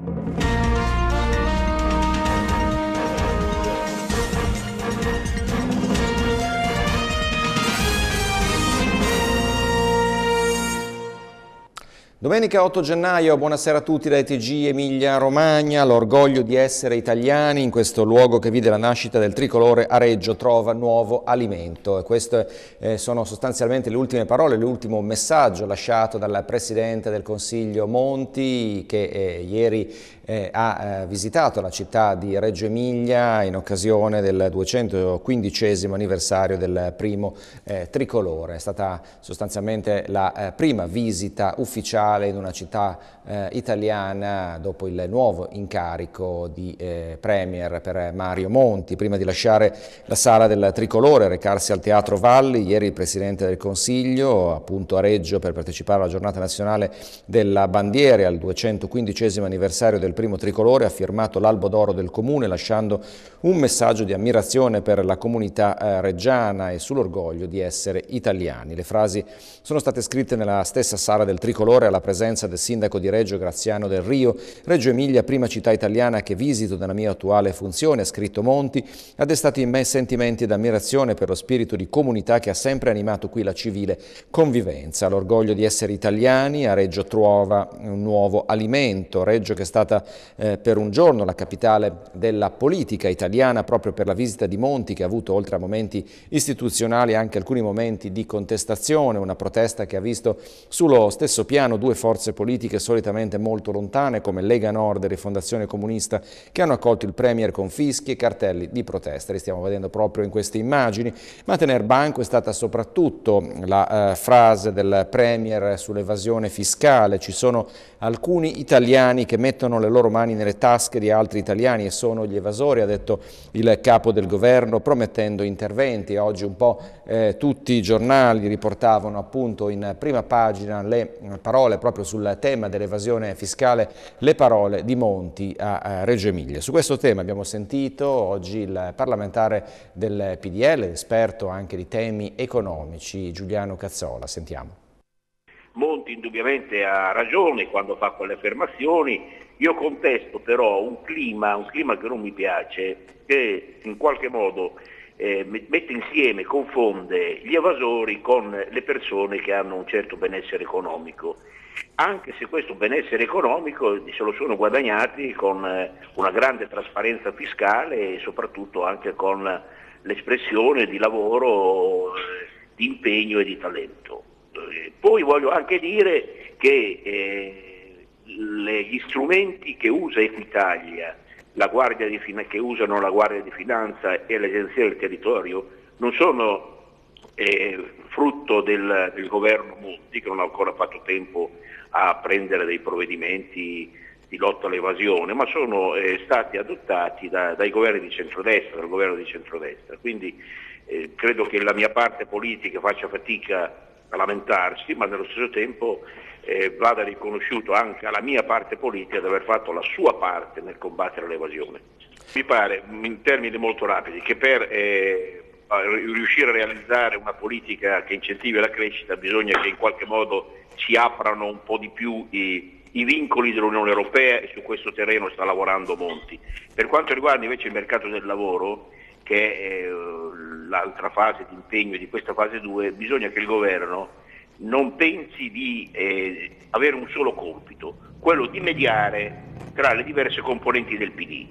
Música Domenica 8 gennaio, buonasera a tutti da ETG Emilia Romagna. L'orgoglio di essere italiani in questo luogo che vide la nascita del tricolore a Reggio trova nuovo alimento. E queste eh, sono sostanzialmente le ultime parole, l'ultimo messaggio lasciato dal Presidente del Consiglio Monti che eh, ieri eh, ha eh, visitato la città di Reggio Emilia in occasione del 215 anniversario del primo eh, tricolore. È stata sostanzialmente la eh, prima visita ufficiale in una città eh, italiana dopo il nuovo incarico di eh, Premier per Mario Monti. Prima di lasciare la sala del tricolore e recarsi al Teatro Valli, ieri il Presidente del Consiglio, appunto a Reggio per partecipare alla giornata nazionale della bandiera al 215 anniversario del primo tricolore, ha firmato l'Albo d'Oro del Comune lasciando un messaggio di ammirazione per la comunità eh, reggiana e sull'orgoglio di essere italiani. Le frasi sono state scritte nella stessa sala del tricolore alla presenza del sindaco di Reggio Viareggio, Graziano del Rio, Reggio Emilia, prima città italiana che visito nella mia attuale funzione, ha scritto Monti, ha destato in me sentimenti d'ammirazione per lo spirito di comunità che ha sempre animato qui la civile convivenza, l'orgoglio di essere italiani, a Reggio trova un nuovo alimento, Reggio che è stata eh, per un giorno la capitale della politica italiana proprio per la visita di Monti che ha avuto oltre a momenti istituzionali anche alcuni momenti di contestazione, una protesta che ha visto sullo stesso piano due forze politiche solidariamente solitamente molto lontane come Lega Nord e Rifondazione Comunista che hanno accolto il Premier con fischi e cartelli di protesta. Li stiamo vedendo proprio in queste immagini, ma tener banco è stata soprattutto la eh, frase del Premier sull'evasione fiscale. Ci sono alcuni italiani che mettono le loro mani nelle tasche di altri italiani e sono gli evasori, ha detto il capo del governo, promettendo interventi. Oggi un po' eh, tutti i giornali riportavano appunto in prima pagina le parole proprio sul tema dell'evasione all'evasione fiscale le parole di Monti a Reggio Emilia. Su questo tema abbiamo sentito oggi il parlamentare del PDL, esperto anche di temi economici, Giuliano Cazzola. Sentiamo. Monti indubbiamente ha ragione quando fa quelle affermazioni, io contesto però un clima, un clima che non mi piace, che in qualche modo eh, mette insieme, confonde gli evasori con le persone che hanno un certo benessere economico anche se questo benessere economico se lo sono guadagnati con eh, una grande trasparenza fiscale e soprattutto anche con l'espressione di lavoro, eh, di impegno e di talento. Eh, poi voglio anche dire che gli strumenti che usa Equitalia, di, che usano la Guardia di Finanza e l'Agenzia del Territorio non sono frutto del, del governo Monti che non ha ancora fatto tempo a prendere dei provvedimenti di lotta all'evasione, ma sono eh, stati adottati da, dai governi di centrodestra, dal governo di centrodestra. Quindi eh, credo che la mia parte politica faccia fatica a lamentarsi, ma nello stesso tempo eh, vada riconosciuto anche alla mia parte politica di aver fatto la sua parte nel combattere l'evasione. Mi pare, in termini molto rapidi, che per eh, riuscire a realizzare una politica che incentivi la crescita bisogna che in qualche modo si aprano un po' di più i, i vincoli dell'Unione Europea e su questo terreno sta lavorando Monti. Per quanto riguarda invece il mercato del lavoro, che è eh, l'altra fase di impegno di questa fase 2, bisogna che il governo non pensi di eh, avere un solo compito, quello di mediare tra le diverse componenti del PD.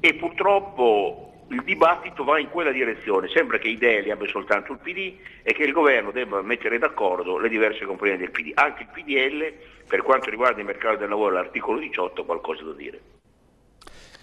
E purtroppo il dibattito va in quella direzione, sembra che idee le abbia soltanto il PD e che il governo debba mettere d'accordo le diverse componenti del PD. Anche il PDL, per quanto riguarda il mercato del lavoro, l'articolo 18 ha qualcosa da dire.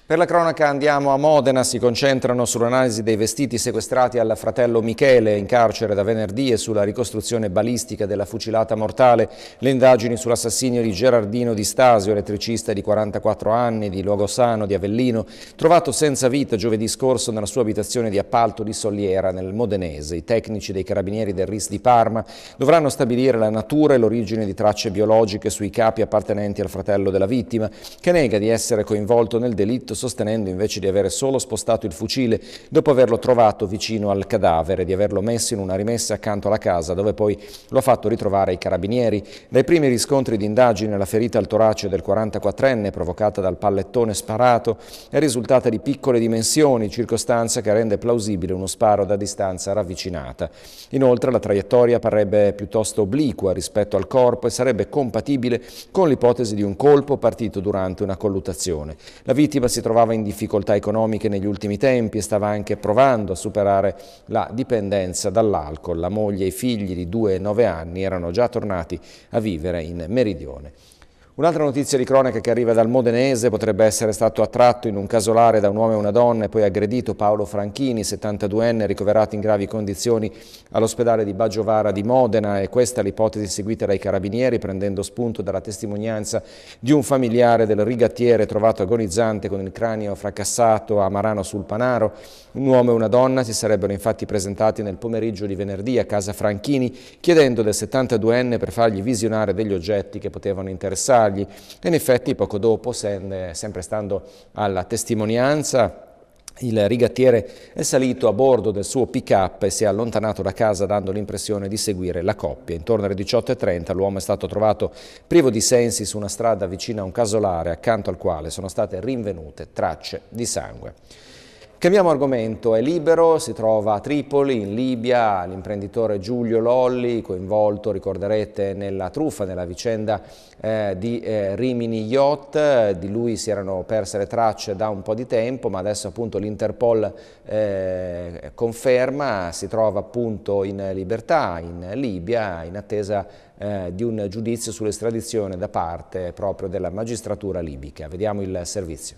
Per la cronaca andiamo a Modena, si concentrano sull'analisi dei vestiti sequestrati al fratello Michele in carcere da venerdì e sulla ricostruzione balistica della fucilata mortale. Le indagini sull'assassinio di Gerardino Di Stasio, elettricista di 44 anni di Luogosano di Avellino, trovato senza vita giovedì scorso nella sua abitazione di appalto di Soliera nel Modenese. I tecnici dei carabinieri del RIS di Parma dovranno stabilire la natura e l'origine di tracce biologiche sui capi appartenenti al fratello della vittima, che nega di essere coinvolto nel delitto sostenendo invece di avere solo spostato il fucile dopo averlo trovato vicino al cadavere, di averlo messo in una rimessa accanto alla casa, dove poi lo ha fatto ritrovare ai carabinieri. Dai primi riscontri di indagine la ferita al torace del 44enne, provocata dal pallettone sparato, è risultata di piccole dimensioni, circostanza che rende plausibile uno sparo da distanza ravvicinata. Inoltre la traiettoria parrebbe piuttosto obliqua rispetto al corpo e sarebbe compatibile con l'ipotesi di un colpo partito durante una colluttazione. La vittima si trovava in difficoltà economiche negli ultimi tempi e stava anche provando a superare la dipendenza dall'alcol. La moglie e i figli di 2 e 9 anni erano già tornati a vivere in Meridione. Un'altra notizia di cronaca che arriva dal Modenese potrebbe essere stato attratto in un casolare da un uomo e una donna e poi aggredito Paolo Franchini, 72enne, ricoverato in gravi condizioni all'ospedale di Baggiovara di Modena e questa è l'ipotesi seguita dai carabinieri prendendo spunto dalla testimonianza di un familiare del rigattiere trovato agonizzante con il cranio fracassato a Marano sul Panaro. Un uomo e una donna si sarebbero infatti presentati nel pomeriggio di venerdì a casa Franchini chiedendo del 72enne per fargli visionare degli oggetti che potevano interessare dettagli. in effetti poco dopo, sempre stando alla testimonianza, il rigattiere è salito a bordo del suo pick-up e si è allontanato da casa dando l'impressione di seguire la coppia. Intorno alle 18.30 l'uomo è stato trovato privo di sensi su una strada vicina a un casolare accanto al quale sono state rinvenute tracce di sangue. Cambiamo argomento, è libero, si trova a Tripoli, in Libia, l'imprenditore Giulio Lolli, coinvolto, ricorderete, nella truffa, nella vicenda eh, di eh, Rimini Yacht, di lui si erano perse le tracce da un po' di tempo, ma adesso appunto l'Interpol eh, conferma, si trova appunto in libertà, in Libia, in attesa eh, di un giudizio sull'estradizione da parte proprio della magistratura libica. Vediamo il servizio.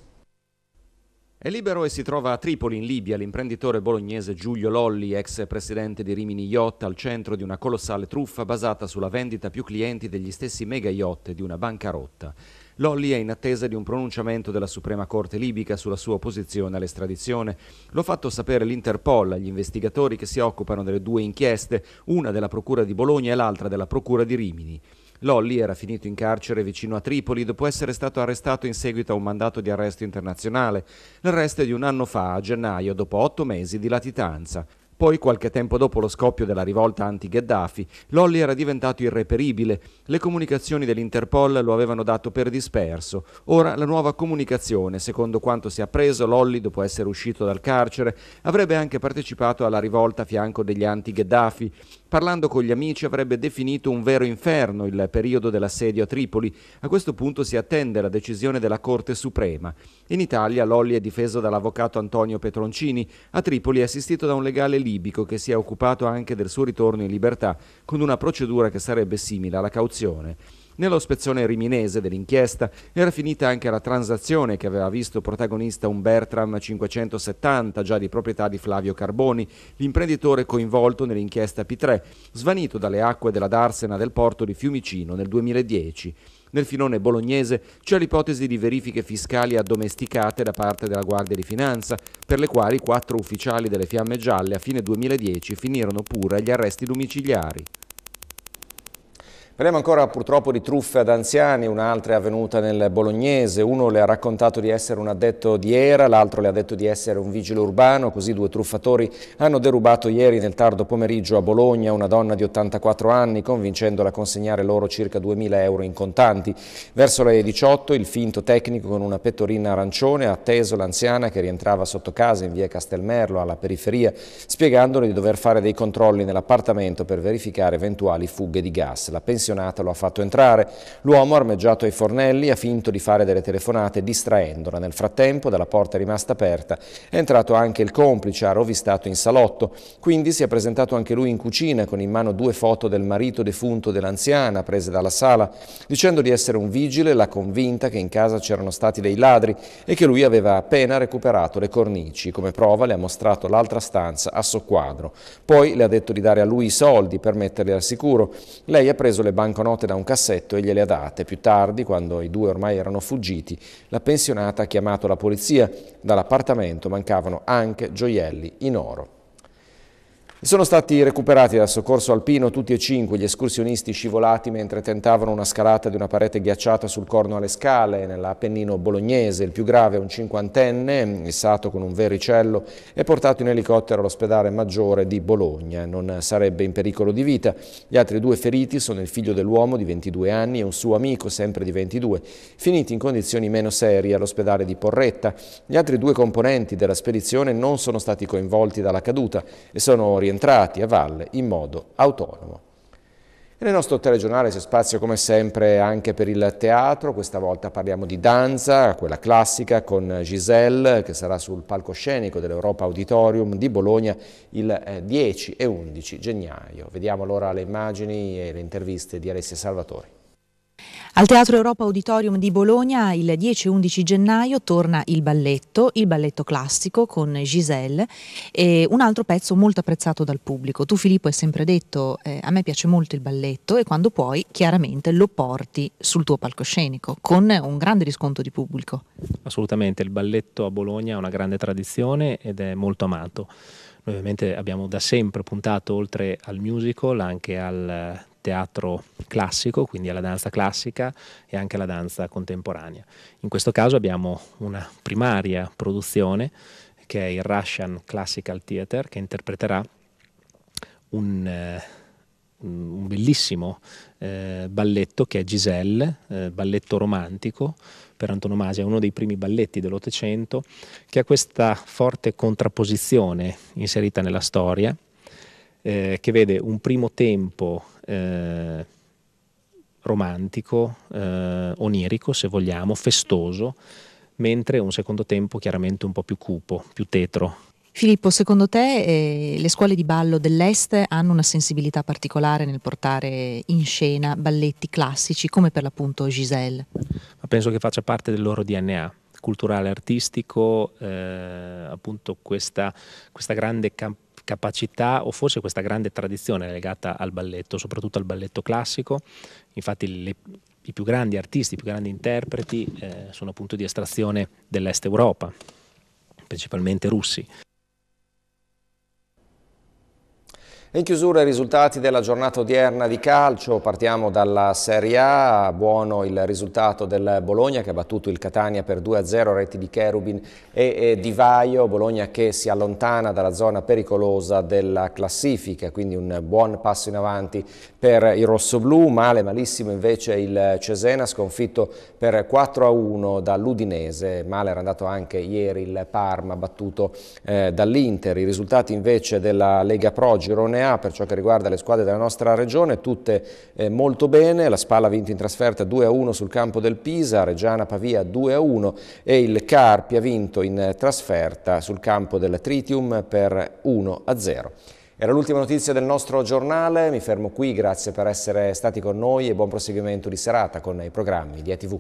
È libero e si trova a Tripoli, in Libia, l'imprenditore bolognese Giulio Lolli, ex presidente di Rimini Yacht, al centro di una colossale truffa basata sulla vendita a più clienti degli stessi mega yacht di una bancarotta. Lolli è in attesa di un pronunciamento della Suprema Corte libica sulla sua opposizione all'estradizione. L'ho fatto sapere l'Interpol agli investigatori che si occupano delle due inchieste, una della Procura di Bologna e l'altra della Procura di Rimini. Lolli era finito in carcere vicino a Tripoli dopo essere stato arrestato in seguito a un mandato di arresto internazionale. L'arresto è di un anno fa, a gennaio, dopo otto mesi di latitanza. Poi, qualche tempo dopo lo scoppio della rivolta anti-Gheddafi, Lolli era diventato irreperibile, le comunicazioni dell'Interpol lo avevano dato per disperso. Ora la nuova comunicazione, secondo quanto si è appreso, Lolli, dopo essere uscito dal carcere, avrebbe anche partecipato alla rivolta a fianco degli anti-Gheddafi. Parlando con gli amici avrebbe definito un vero inferno il periodo dell'assedio a Tripoli. A questo punto si attende la decisione della Corte Suprema. In Italia Lolli è difeso dall'avvocato Antonio Petroncini, a Tripoli è assistito da un legale libero libico che si è occupato anche del suo ritorno in libertà con una procedura che sarebbe simile alla cauzione. Nello spezzone riminese dell'inchiesta era finita anche la transazione che aveva visto protagonista un Bertram 570, già di proprietà di Flavio Carboni, l'imprenditore coinvolto nell'inchiesta P3, svanito dalle acque della Darsena del porto di Fiumicino nel 2010. Nel filone bolognese c'è l'ipotesi di verifiche fiscali addomesticate da parte della Guardia di Finanza, per le quali quattro ufficiali delle Fiamme Gialle a fine 2010 finirono pure agli arresti domiciliari. Parliamo ancora purtroppo di truffe ad anziani, un'altra è avvenuta nel Bolognese, uno le ha raccontato di essere un addetto di ERA, l'altro le ha detto di essere un vigile urbano, così due truffatori hanno derubato ieri nel tardo pomeriggio a Bologna una donna di 84 anni convincendola a consegnare loro circa 2.000 euro in contanti. Verso le 18 il finto tecnico con una pettorina arancione ha atteso l'anziana che rientrava sotto casa in via Castelmerlo alla periferia spiegandole di dover fare dei controlli nell'appartamento per verificare eventuali fughe di gas. La pensione affezionata lo ha fatto entrare. L'uomo, armeggiato ai fornelli, ha finto di fare delle telefonate distraendola. Nel frattempo, dalla porta rimasta aperta, è entrato anche il complice, ha rovistato in salotto. Quindi si è presentato anche lui in cucina, con in mano due foto del marito defunto dell'anziana, prese dalla sala. Dicendo di essere un vigile, l'ha convinta che in casa c'erano stati dei ladri e che lui aveva appena recuperato le cornici. Come prova le ha mostrato l'altra stanza a soqquadro. Poi le ha detto di dare a lui i soldi per metterli al sicuro. Lei ha preso le banconote da un cassetto e gliele ha date. Più tardi, quando i due ormai erano fuggiti, la pensionata ha chiamato la polizia. Dall'appartamento mancavano anche gioielli in oro. Sono stati recuperati dal soccorso alpino tutti e cinque gli escursionisti scivolati mentre tentavano una scalata di una parete ghiacciata sul corno alle scale nell'Appennino bolognese. Il più grave è un cinquantenne, missato con un vericello e portato in elicottero all'ospedale maggiore di Bologna. Non sarebbe in pericolo di vita. Gli altri due feriti sono il figlio dell'uomo di 22 anni e un suo amico, sempre di 22, finiti in condizioni meno serie all'ospedale di Porretta. Gli altri due componenti della spedizione non sono stati coinvolti dalla caduta e sono rientrati rientrati a valle in modo autonomo. E nel nostro telegiornale c'è spazio come sempre anche per il teatro, questa volta parliamo di danza, quella classica con Giselle che sarà sul palcoscenico dell'Europa Auditorium di Bologna il 10 eh, e 11 gennaio. Vediamo allora le immagini e le interviste di Alessia Salvatori. Al Teatro Europa Auditorium di Bologna il 10-11 gennaio torna il balletto, il balletto classico con Giselle e un altro pezzo molto apprezzato dal pubblico. Tu Filippo hai sempre detto eh, a me piace molto il balletto e quando puoi chiaramente lo porti sul tuo palcoscenico con un grande riscontro di pubblico. Assolutamente, il balletto a Bologna ha una grande tradizione ed è molto amato. Noi ovviamente abbiamo da sempre puntato oltre al musical anche al teatro classico, quindi alla danza classica e anche alla danza contemporanea. In questo caso abbiamo una primaria produzione che è il Russian Classical Theatre che interpreterà un, eh, un bellissimo eh, balletto che è Giselle, eh, balletto romantico per antonomasia, uno dei primi balletti dell'Ottocento, che ha questa forte contrapposizione inserita nella storia, eh, che vede un primo tempo eh, romantico, eh, onirico se vogliamo, festoso, mentre un secondo tempo chiaramente un po' più cupo, più tetro. Filippo, secondo te eh, le scuole di ballo dell'Est hanno una sensibilità particolare nel portare in scena balletti classici come per l'appunto Giselle? Ma penso che faccia parte del loro DNA culturale, artistico, eh, appunto questa, questa grande campagna capacità o forse questa grande tradizione legata al balletto, soprattutto al balletto classico. Infatti le, i più grandi artisti, i più grandi interpreti eh, sono appunto di estrazione dell'est Europa, principalmente russi. In chiusura i risultati della giornata odierna di calcio, partiamo dalla Serie A, buono il risultato del Bologna che ha battuto il Catania per 2-0, reti di Cherubin e, e Di Vaio, Bologna che si allontana dalla zona pericolosa della classifica, quindi un buon passo in avanti per il rossoblù, male malissimo invece il Cesena sconfitto per 4-1 dall'Udinese, male era andato anche ieri il Parma battuto eh, dall'Inter, i risultati invece della Lega Pro Girone Girone A per ciò che riguarda le squadre della nostra regione, tutte eh, molto bene, la Spalla ha vinto in trasferta 2-1 sul campo del Pisa, Reggiana Pavia 2-1 e il Carpi ha vinto in trasferta sul campo del Tritium per 1-0. Era l'ultima notizia del nostro giornale, mi fermo qui, grazie per essere stati con noi e buon proseguimento di serata con i programmi di ETV.